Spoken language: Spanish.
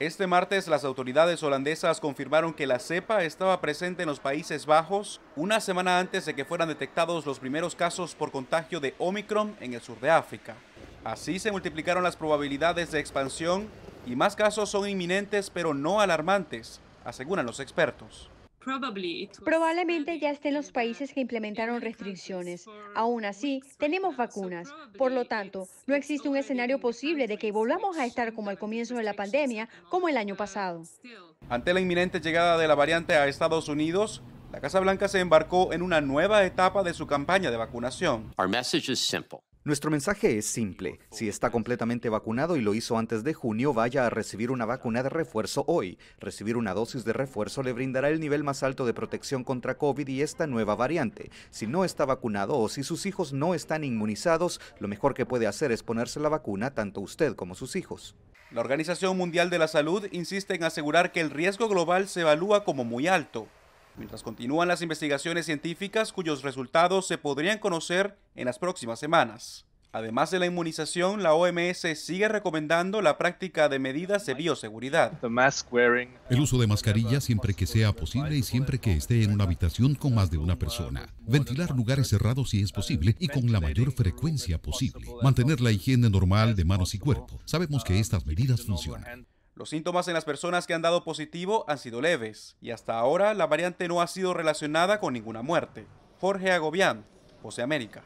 Este martes las autoridades holandesas confirmaron que la cepa estaba presente en los Países Bajos una semana antes de que fueran detectados los primeros casos por contagio de Omicron en el sur de África. Así se multiplicaron las probabilidades de expansión y más casos son inminentes pero no alarmantes, aseguran los expertos. Probablemente ya estén los países que implementaron restricciones. Aún así, tenemos vacunas. Por lo tanto, no existe un escenario posible de que volvamos a estar como al comienzo de la pandemia, como el año pasado. Ante la inminente llegada de la variante a Estados Unidos, la Casa Blanca se embarcó en una nueva etapa de su campaña de vacunación. Nuestro mensaje es simple. Si está completamente vacunado y lo hizo antes de junio, vaya a recibir una vacuna de refuerzo hoy. Recibir una dosis de refuerzo le brindará el nivel más alto de protección contra COVID y esta nueva variante. Si no está vacunado o si sus hijos no están inmunizados, lo mejor que puede hacer es ponerse la vacuna tanto usted como sus hijos. La Organización Mundial de la Salud insiste en asegurar que el riesgo global se evalúa como muy alto mientras continúan las investigaciones científicas cuyos resultados se podrían conocer en las próximas semanas. Además de la inmunización, la OMS sigue recomendando la práctica de medidas de bioseguridad. El uso de mascarilla siempre que sea posible y siempre que esté en una habitación con más de una persona. Ventilar lugares cerrados si es posible y con la mayor frecuencia posible. Mantener la higiene normal de manos y cuerpo. Sabemos que estas medidas funcionan. Los síntomas en las personas que han dado positivo han sido leves y hasta ahora la variante no ha sido relacionada con ninguna muerte. Jorge Agobián, Pose América.